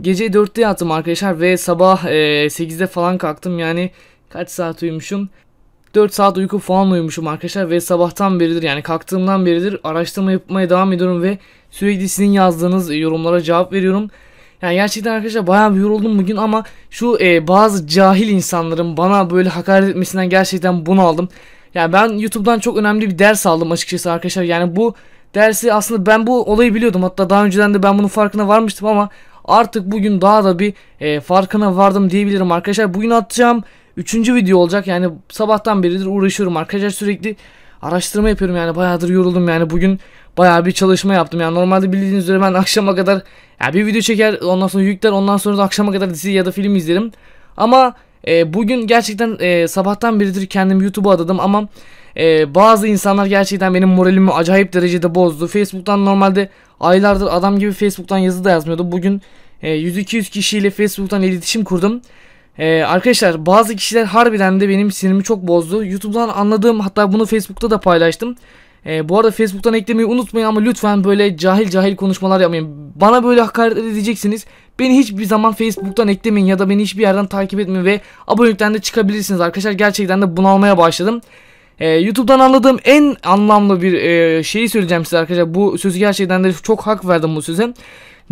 Gece 4'te yattım arkadaşlar ve sabah e, 8'de falan kalktım yani kaç saat uyumuşum? 4 saat uyku falan uyumuşum arkadaşlar ve sabahtan beridir yani kalktığımdan beridir araştırma yapmaya devam ediyorum ve sürekli sizin yazdığınız yorumlara cevap veriyorum. Yani gerçekten arkadaşlar bayağı bir yoruldum bugün ama şu e, bazı cahil insanların bana böyle hakaret etmesinden gerçekten bunaldım. Yani ben YouTube'dan çok önemli bir ders aldım açıkçası arkadaşlar. Yani bu dersi aslında ben bu olayı biliyordum. Hatta daha önceden de ben bunun farkına varmıştım ama Artık bugün daha da bir e, farkına vardım diyebilirim arkadaşlar. Bugün atacağım 3. video olacak. Yani sabahtan beridir uğraşıyorum arkadaşlar sürekli araştırma yapıyorum yani bayağıdır yoruldum yani bugün bayağı bir çalışma yaptım yani normalde bildiğiniz üzere ben akşama kadar yani bir video çeker ondan sonra yükler ondan sonra da akşama kadar dizi ya da film izlerim ama e, bugün gerçekten e, sabahtan beridir kendim YouTube'a adadım ama e, bazı insanlar gerçekten benim moralimi acayip derecede bozdu. Facebook'tan normalde aylardır adam gibi Facebook'tan yazı da yazmıyordu. Bugün e, 100-200 kişiyle Facebook'tan iletişim kurdum. Ee, arkadaşlar bazı kişiler harbiden de benim sinirimi çok bozdu. YouTube'dan anladığım hatta bunu Facebook'ta da paylaştım. Ee, bu arada Facebook'tan eklemeyi unutmayın ama lütfen böyle cahil cahil konuşmalar yapmayın. Bana böyle hakaret edeceksiniz. Beni hiçbir zaman Facebook'tan eklemeyin ya da beni hiçbir yerden takip etmeyin ve abonelikten de çıkabilirsiniz arkadaşlar. Gerçekten de bunalmaya başladım. Ee, YouTube'dan anladığım en anlamlı bir e, şeyi söyleyeceğim size arkadaşlar. Bu sözü gerçekten de çok hak verdim bu söze.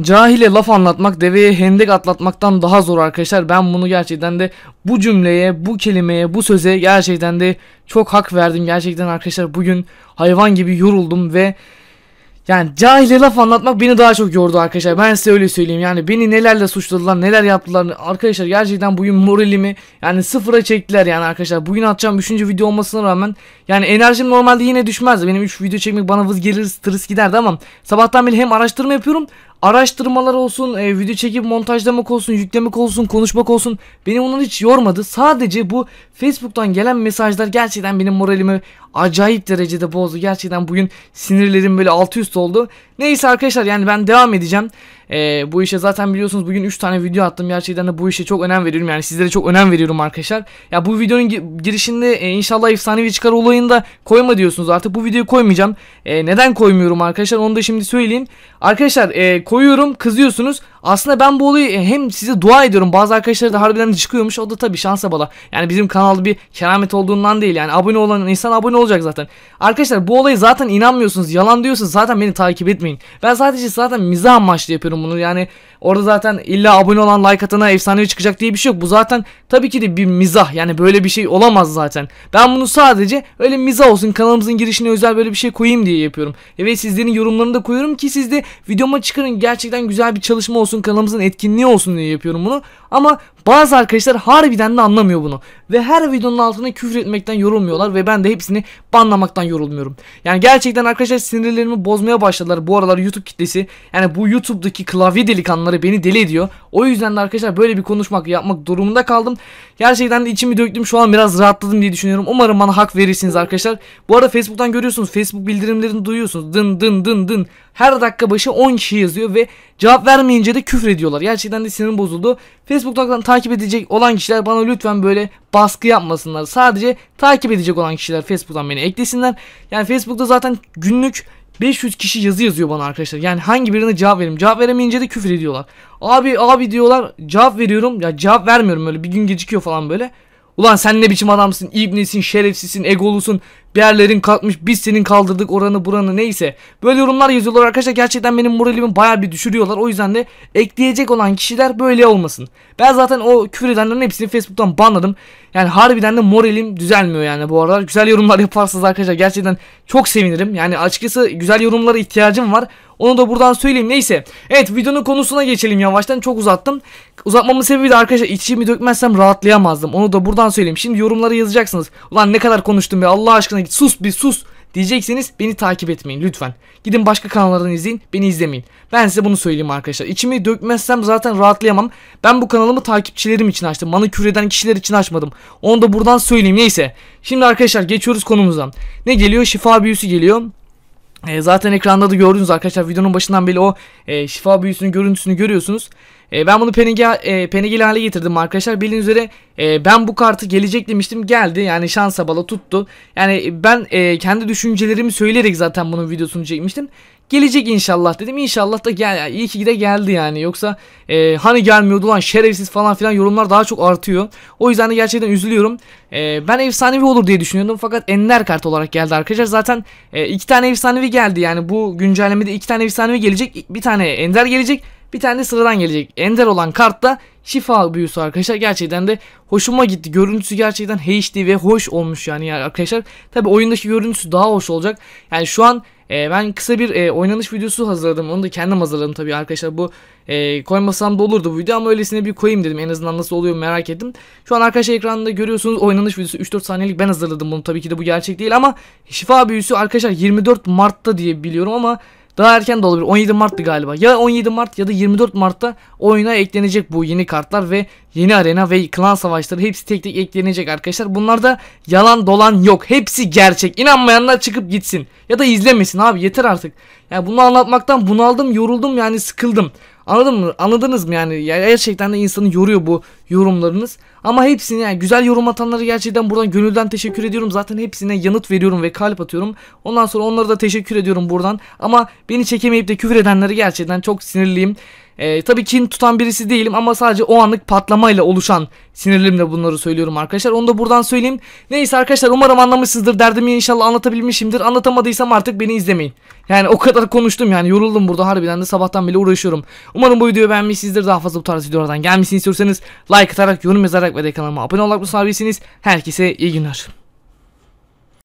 Cahile laf anlatmak deveye hendek atlatmaktan daha zor arkadaşlar. Ben bunu gerçekten de bu cümleye, bu kelimeye, bu söze gerçekten de çok hak verdim. Gerçekten arkadaşlar bugün hayvan gibi yoruldum ve yani cahile laf anlatmak beni daha çok yordu arkadaşlar. Ben size öyle söyleyeyim. Yani beni nelerle suçladılar, neler yaptılar. Arkadaşlar gerçekten bugün moralimi yani sıfıra çektiler yani arkadaşlar. Bugün atacağım 3. video olmasına rağmen yani enerjim normalde yine düşmezdi. Benim 3 video çekmek bana vız gelir, stres giderdi ama sabahtan beri hem araştırma yapıyorum araştırmalar olsun, e, video çekip montajlamak olsun, yüklemek olsun, konuşmak olsun beni onun hiç yormadı. Sadece bu Facebook'tan gelen mesajlar gerçekten benim moralimi acayip derecede bozdu. Gerçekten bugün sinirlerim böyle altı üst oldu. Neyse arkadaşlar yani ben devam edeceğim. Ee, bu işe zaten biliyorsunuz bugün 3 tane video attım. Gerçekten de bu işe çok önem veriyorum. Yani sizlere çok önem veriyorum arkadaşlar. Ya bu videonun girişinde e, inşallah efsanevi çıkar olayında koyma diyorsunuz. Artık bu videoyu koymayacağım. E, neden koymuyorum arkadaşlar onu da şimdi söyleyeyim. Arkadaşlar e, koyuyorum kızıyorsunuz. Aslında ben bu olayı e, hem size dua ediyorum. Bazı arkadaşlar da harbiden çıkıyormuş. O da tabii şansa bala. Yani bizim kanalda bir keramet olduğundan değil. Yani abone olan insan abone olacak zaten. Arkadaşlar bu olayı zaten inanmıyorsunuz. Yalan diyorsunuz. Zaten beni takip etmiyorsunuz etmeyin. Ben sadece zaten mizah amaçlı yapıyorum bunu. Yani orada zaten illa abone olan like atana efsanevi çıkacak diye bir şey yok. Bu zaten tabii ki de bir mizah. Yani böyle bir şey olamaz zaten. Ben bunu sadece öyle mizah olsun kanalımızın girişine özel böyle bir şey koyayım diye yapıyorum. evet sizlerin yorumlarını da koyuyorum ki siz de videoma çıkarın. Gerçekten güzel bir çalışma olsun kanalımızın etkinliği olsun diye yapıyorum bunu. Ama bazı arkadaşlar harbiden de anlamıyor bunu ve her videonun altına küfür etmekten yorulmuyorlar ve ben de hepsini banlamaktan yorulmuyorum. Yani gerçekten arkadaşlar sinirlerimi bozmaya başladılar bu aralar YouTube kitlesi. Yani bu YouTube'daki klavye delikanlıları beni deli ediyor. O yüzden de arkadaşlar böyle bir konuşmak yapmak durumunda kaldım. Gerçekten de içimi döktüm şu an biraz rahatladım diye düşünüyorum. Umarım bana hak verirsiniz arkadaşlar. Bu arada Facebook'tan görüyorsunuz. Facebook bildirimlerini duyuyorsunuz. Dın dın dın dın. Her dakika başı 10 kişi yazıyor ve cevap vermeyince de küfür ediyorlar. Gerçekten de sinirim bozuldu. Facebook'tan takip edecek olan kişiler bana lütfen böyle baskı yapmasınlar. Sadece takip edecek olan kişiler Facebook'tan beni eklesinler. Yani Facebook'ta zaten günlük 500 kişi yazı yazıyor bana arkadaşlar. Yani hangi birine cevap vereyim? Cevap veremeyince de küfür ediyorlar. Abi abi diyorlar cevap veriyorum. Ya cevap vermiyorum öyle bir gün gecikiyor falan böyle. Ulan sen ne biçim adamsın, ibnesin, şerefsizsin, egolusun. Bir yerlerin kalkmış biz senin kaldırdık oranı buranı neyse. Böyle yorumlar yazıyorlar arkadaşlar. Gerçekten benim moralimi baya bir düşürüyorlar. O yüzden de ekleyecek olan kişiler böyle olmasın. Ben zaten o küfür edenlerin hepsini Facebook'tan banladım. Yani harbiden de moralim düzelmiyor yani bu aralar. Güzel yorumlar yaparsanız arkadaşlar gerçekten çok sevinirim. Yani açıkçası güzel yorumlara ihtiyacım var. Onu da buradan söyleyeyim. Neyse. Evet videonun konusuna geçelim yavaştan. Çok uzattım. Uzatmamın sebebi de arkadaşlar içimi dökmezsem rahatlayamazdım. Onu da buradan söyleyeyim. Şimdi yorumları yazacaksınız. Ulan ne kadar konuştum ya Allah aşkına yani sus bir sus diyecekseniz beni takip etmeyin lütfen. Gidin başka kanallardan izleyin beni izlemeyin. Ben size bunu söyleyeyim arkadaşlar. İçimi dökmezsem zaten rahatlayamam. Ben bu kanalımı takipçilerim için açtım. Manikür eden kişiler için açmadım. Onu da buradan söyleyeyim neyse. Şimdi arkadaşlar geçiyoruz konumuzdan Ne geliyor? Şifa büyüsü geliyor. E, zaten ekranda da gördünüz arkadaşlar videonun başından beri o e, şifa büyüsünün görüntüsünü görüyorsunuz. E, ben bunu Penigil e, hale getirdim arkadaşlar. Bildiğiniz üzere e, ben bu kartı gelecek demiştim. Geldi. Yani şansa bala tuttu. Yani ben e, kendi düşüncelerimi söyleyerek zaten bunun videosunu çekmiştim. Gelecek inşallah dedim. İnşallah da gel. İyi ki de geldi yani. Yoksa e, hani gelmiyordu lan şerefsiz falan filan yorumlar daha çok artıyor. O yüzden de gerçekten üzülüyorum. E, ben efsanevi olur diye düşünüyordum. Fakat ender kart olarak geldi arkadaşlar. Zaten e, iki tane efsanevi geldi. Yani bu güncellemede iki tane efsanevi gelecek. Bir tane ender gelecek. Bir tane de sıradan gelecek. Ender olan kart da şifa büyüsü arkadaşlar. Gerçekten de hoşuma gitti. Görüntüsü gerçekten HD ve hoş olmuş yani arkadaşlar. Tabi oyundaki görüntüsü daha hoş olacak. Yani şu an e, ben kısa bir e, oynanış videosu hazırladım. Onu da kendim hazırladım tabii arkadaşlar. Bu e, koymasam da olurdu bu video ama öylesine bir koyayım dedim. En azından nasıl oluyor merak ettim. Şu an arkadaşlar ekranında görüyorsunuz oynanış videosu 3-4 saniyelik ben hazırladım bunu. Tabii ki de bu gerçek değil ama şifa büyüsü arkadaşlar 24 Mart'ta diye biliyorum ama daha erken de olabilir. 17 Mart'tı galiba. Ya 17 Mart ya da 24 Mart'ta oyuna eklenecek bu yeni kartlar ve yeni arena ve klan savaşları hepsi tek tek eklenecek arkadaşlar. Bunlarda yalan dolan yok. Hepsi gerçek. İnanmayanlar çıkıp gitsin. Ya da izlemesin abi yeter artık. Yani bunu anlatmaktan bunaldım, yoruldum yani sıkıldım. Anladın mı? Anladınız mı yani? gerçekten de insanı yoruyor bu yorumlarınız. Ama hepsini yani güzel yorum atanları gerçekten buradan gönülden teşekkür ediyorum. Zaten hepsine yanıt veriyorum ve kalp atıyorum. Ondan sonra onlara da teşekkür ediyorum buradan. Ama beni çekemeyip de küfür edenleri gerçekten çok sinirliyim. E, tabii kin tutan birisi değilim ama sadece o anlık patlamayla oluşan sinirlerimle bunları söylüyorum arkadaşlar. Onu da buradan söyleyeyim. Neyse arkadaşlar umarım anlamışsınızdır. Derdimi inşallah anlatabilmişimdir. Anlatamadıysam artık beni izlemeyin. Yani o kadar konuştum yani yoruldum burada harbiden de sabahtan bile uğraşıyorum. Umarım bu videoyu beğenmişsinizdir. Daha fazla bu tarz videolardan gelmişsiniz istiyorsanız like atarak, yorum yazarak ve de kanalıma abone olmak müsaadesiniz. Herkese iyi günler.